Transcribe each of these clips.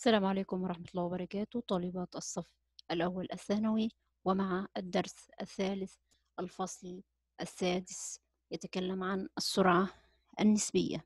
السلام عليكم ورحمة الله وبركاته طالبات الصف الأول الثانوي ومع الدرس الثالث الفصل السادس يتكلم عن السرعة النسبية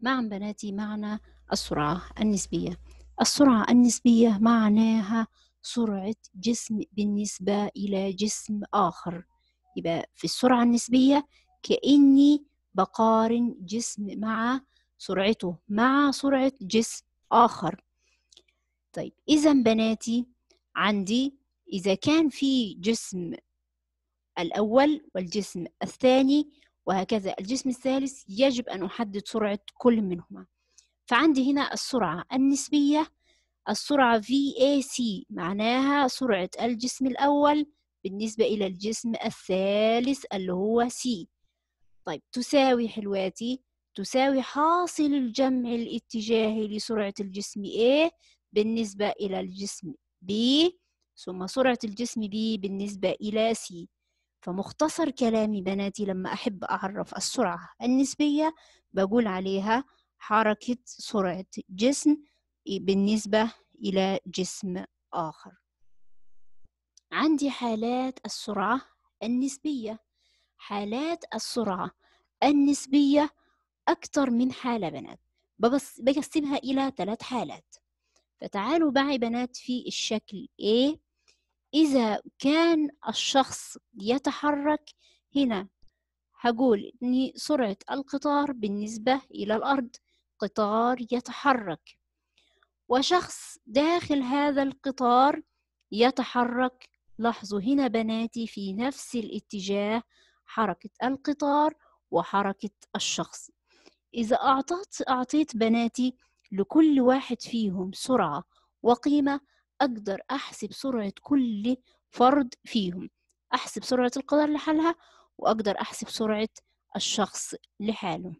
معا بناتي معنى السرعة النسبية السرعة النسبية معناها سرعة جسم بالنسبة إلى جسم آخر يبقى في السرعة النسبية كأني بقارن جسم مع سرعته مع سرعة جسم آخر طيب إذا بناتي عندي إذا كان في جسم الأول والجسم الثاني وهكذا الجسم الثالث يجب أن أحدد سرعة كل منهما فعندي هنا السرعة النسبية السرعة VAC معناها سرعة الجسم الأول بالنسبة إلى الجسم الثالث اللي هو C طيب تساوي حلواتي تساوي حاصل الجمع الاتجاهي لسرعة الجسم A بالنسبة إلى الجسم B ثم سرعة الجسم B بالنسبة إلى C فمختصر كلامي بناتي لما أحب أعرف السرعة النسبية بقول عليها حركة سرعة جسم بالنسبة إلى جسم آخر عندي حالات السرعة النسبية حالات السرعة النسبية أكتر من حالة بنات بقسمها إلى ثلاث حالات فتعالوا معي بنات في الشكل A إذا كان الشخص يتحرك هنا هقول إن سرعة القطار بالنسبة إلى الأرض قطار يتحرك وشخص داخل هذا القطار يتحرك لاحظوا هنا بناتي في نفس الاتجاه حركة القطار وحركة الشخص إذا أعطيت, أعطيت بناتي لكل واحد فيهم سرعة وقيمة أقدر أحسب سرعة كل فرد فيهم أحسب سرعة القدر لحالها وأقدر أحسب سرعة الشخص لحاله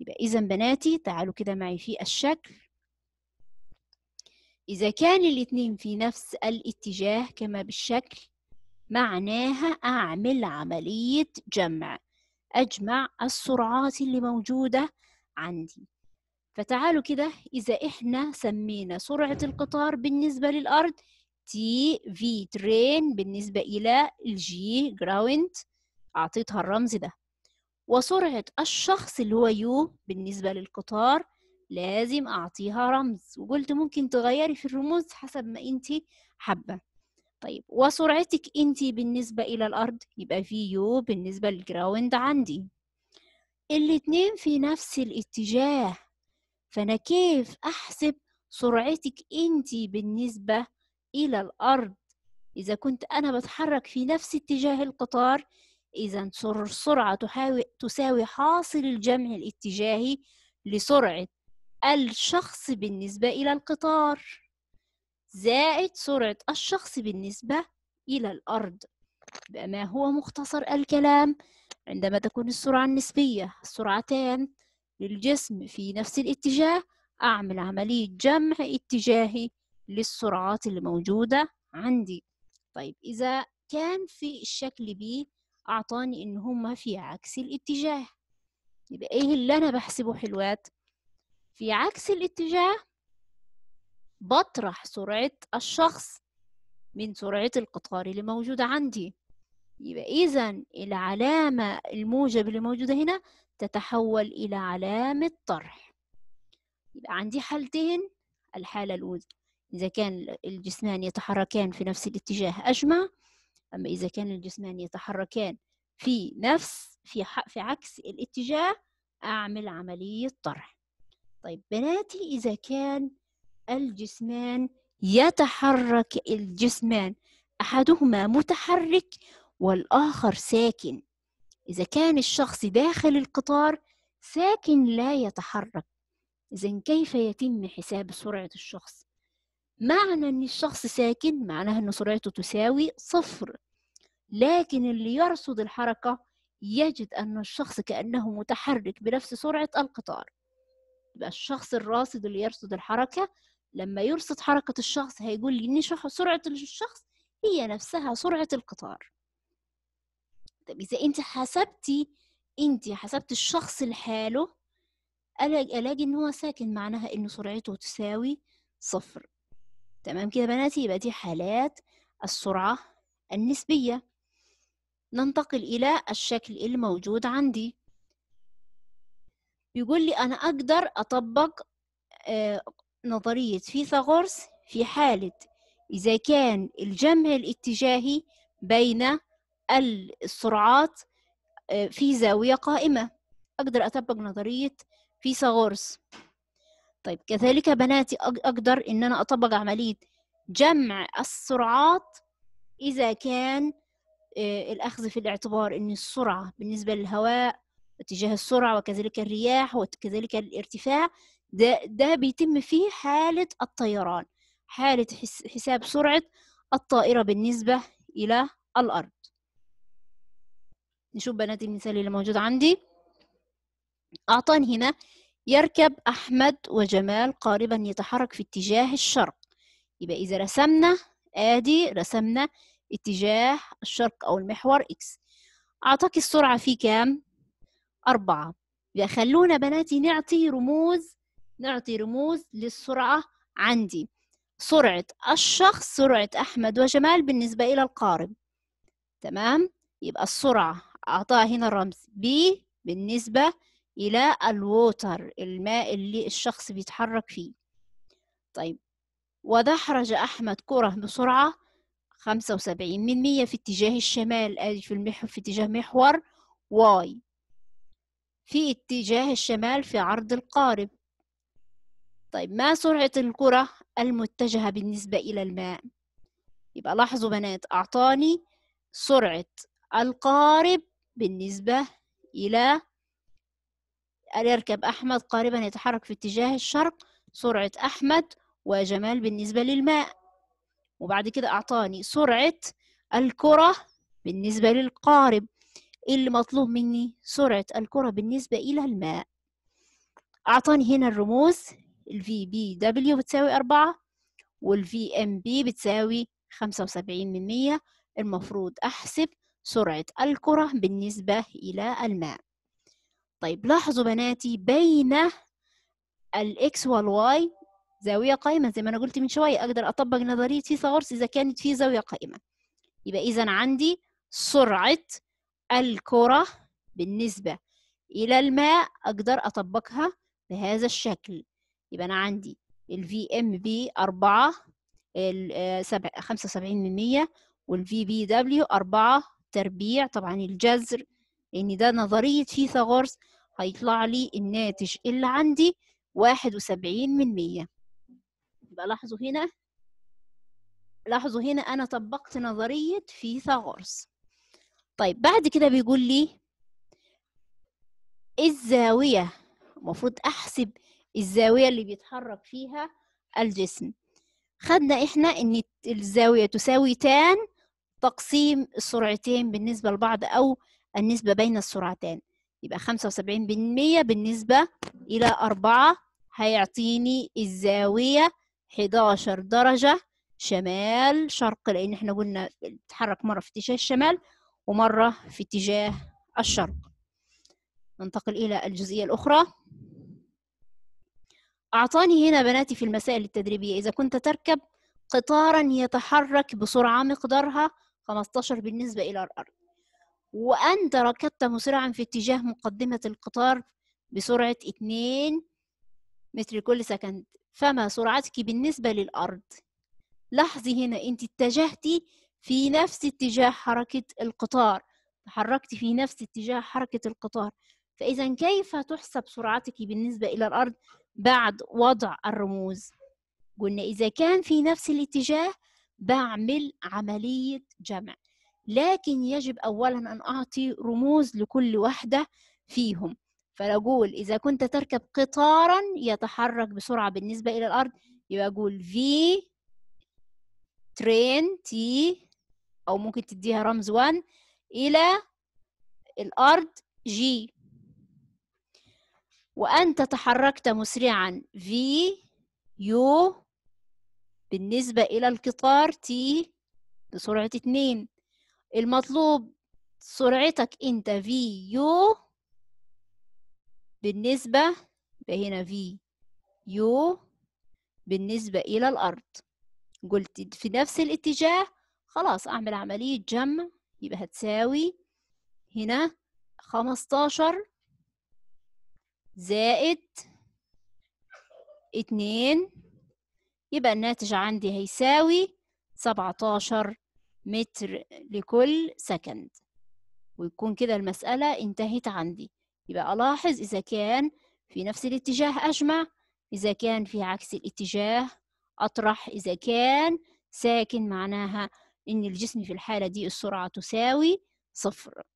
يبقى إذا بناتي تعالوا كده معي في الشكل إذا كان الاتنين في نفس الاتجاه كما بالشكل معناها أعمل عملية جمع أجمع السرعات اللي موجودة عندي فتعالوا كده إذا إحنا سمينا سرعة القطار بالنسبة للأرض تي في ترين بالنسبة إلى الجي جراوند أعطيتها الرمز ده وسرعة الشخص اللي هو يو بالنسبة للقطار لازم أعطيها رمز وقلت ممكن تغيري في الرموز حسب ما أنت حابة طيب وسرعتك أنت بالنسبة إلى الأرض يبقى في يو بالنسبة للجراوند عندي الاتنين في نفس الاتجاه فأنا كيف أحسب سرعتك أنت بالنسبة إلى الأرض إذا كنت أنا بتحرك في نفس اتجاه القطار إذا السرعة تساوي حاصل الجمع الاتجاهي لسرعة الشخص بالنسبة إلى القطار زائد سرعة الشخص بالنسبة إلى الأرض ما هو مختصر الكلام عندما تكون السرعة النسبية السرعتان للجسم في نفس الاتجاه أعمل عملية جمع اتجاهي للسرعات اللي موجودة عندي طيب إذا كان في الشكل بي أعطاني إن هما في عكس الاتجاه يبقى إيه اللي أنا بحسبه حلوات؟ في عكس الاتجاه بطرح سرعة الشخص من سرعة القطار اللي موجودة عندي يبقى إذا العلامة الموجب اللي موجودة هنا تتحول إلى علامة طرح يبقى عندي حالتين الحالة الأولى إذا كان الجسمان يتحركان في نفس الاتجاه أجمع أما إذا كان الجسمان يتحركان في نفس في, في عكس الاتجاه أعمل عملية طرح طيب بناتي إذا كان الجسمان يتحرك الجسمان أحدهما متحرك والآخر ساكن إذا كان الشخص داخل القطار ساكن لا يتحرك إذا كيف يتم حساب سرعة الشخص؟ معنى أن الشخص ساكن معناه أن سرعته تساوي صفر لكن اللي يرصد الحركة يجد أن الشخص كأنه متحرك بنفس سرعة القطار يبقى الشخص الراصد اللي يرصد الحركة لما يرصد حركة الشخص هيقول لي إن سرعة الشخص هي نفسها سرعة القطار طب اذا انت حسبتي انت حسبت الشخص لحاله الاقي ان هو ساكن معناها ان سرعته تساوي صفر تمام كده بناتي يبقى دي حالات السرعة النسبية ننتقل إلى الشكل الموجود عندي بيقول لي أنا أقدر أطبق آه، نظرية فيثاغورس في حالة إذا كان الجمع الاتجاهي بين السرعات آه، في زاوية قائمة أقدر أطبق نظرية فيثاغورس طيب كذلك بناتي أقدر إن أنا أطبق عملية جمع السرعات إذا كان آه، الأخذ في الاعتبار إن السرعة بالنسبة للهواء واتجاه السرعة وكذلك الرياح وكذلك الارتفاع ده, ده بيتم فيه حالة الطيران حالة حساب سرعة الطائرة بالنسبة إلى الأرض نشوف بنات المثال اللي موجود عندي أعطاني هنا يركب أحمد وجمال قاربا يتحرك في اتجاه الشرق يبقى إذا رسمنا آدي رسمنا اتجاه الشرق أو المحور إكس أعطاك السرعة في كام؟ أربعة يبقى خلونا بناتي نعطي رموز نعطي رموز للسرعة عندي سرعة الشخص سرعة أحمد وجمال بالنسبة إلى القارب تمام؟ يبقى السرعة أعطاها هنا الرمز بي بالنسبة إلى الووتر الماء اللي الشخص بيتحرك فيه طيب ودحرج أحمد كرة بسرعة 75 من 100 في اتجاه الشمال أدي آه، في المحور في اتجاه محور واي في اتجاه الشمال في عرض القارب طيب ما سرعة الكرة المتجهة بالنسبة إلى الماء يبقى لاحظوا بنات أعطاني سرعة القارب بالنسبة إلى يركب أحمد قاربا يتحرك في اتجاه الشرق سرعة أحمد وجمال بالنسبة للماء وبعد كده أعطاني سرعة الكرة بالنسبة للقارب اللي مطلوب مني سرعة الكرة بالنسبة إلى الماء أعطاني هنا الرموز الـ VBW بتساوي أربعة والـ VMB بتساوي خمسة وسبعين من مية المفروض أحسب سرعة الكرة بالنسبة إلى الماء طيب لاحظوا بناتي بين الإكس والواي زاوية قائمة زي ما أنا قلت من شوية أقدر أطبق نظرية فيثاغورس إذا كانت في زاوية قائمة يبقى إذا عندي سرعة الكرة بالنسبة إلى الماء أقدر أطبقها بهذا الشكل يبقى أنا عندي الـ ام بي 4 75 من 100 والـ بي دبليو 4 التربيع طبعا الجذر لأن ده نظرية فيثاغورس هيطلع لي الناتج اللي عندي واحد وسبعين من مية يبقى لاحظوا هنا لاحظوا هنا أنا طبقت نظرية فيثاغورس طيب بعد كده بيقول لي الزاوية المفروض أحسب الزاوية اللي بيتحرك فيها الجسم خدنا إحنا إن الزاوية تساوي تان تقسيم السرعتين بالنسبة لبعض أو النسبة بين السرعتين يبقى 75% بالنسبة إلى 4 هيعطيني الزاوية 11 درجة شمال شرق لأن احنا قلنا بتتحرك مرة في اتجاه الشمال ومرة في اتجاه الشرق ننتقل إلى الجزئية الأخرى أعطاني هنا بناتي في المسائل التدريبية إذا كنت تركب قطارا يتحرك بسرعة مقدارها 15 بالنسبة إلى الأرض وأنت ركضت مسرعا في اتجاه مقدمة القطار بسرعة 2 متر كل سكند فما سرعتك بالنسبة للأرض؟ لاحظي هنا أنت اتجهتي في نفس اتجاه حركة القطار تحركت في نفس اتجاه حركة القطار فإذا كيف تحسب سرعتك بالنسبة إلى الأرض بعد وضع الرموز؟ قلنا إذا كان في نفس الاتجاه بعمل عملية جمع لكن يجب أولا أن أعطي رموز لكل واحدة فيهم فأقول إذا كنت تركب قطارا يتحرك بسرعة بالنسبة إلى الأرض يبقى أقول V train T أو ممكن تديها رمز 1 إلى الأرض G وأنت تحركت مسرعا V U بالنسبة إلى القطار تي بسرعة اتنين المطلوب سرعتك أنت في يو بالنسبة هنا في يو بالنسبة إلى الأرض قلت في نفس الاتجاه خلاص أعمل عملية جمع يبقى هتساوي هنا خمستاشر زائد اتنين يبقى الناتج عندي هيساوي 17 متر لكل سكند ويكون كده المسألة انتهت عندي يبقى ألاحظ إذا كان في نفس الاتجاه أجمع إذا كان في عكس الاتجاه أطرح إذا كان ساكن معناها إن الجسم في الحالة دي السرعة تساوي صفر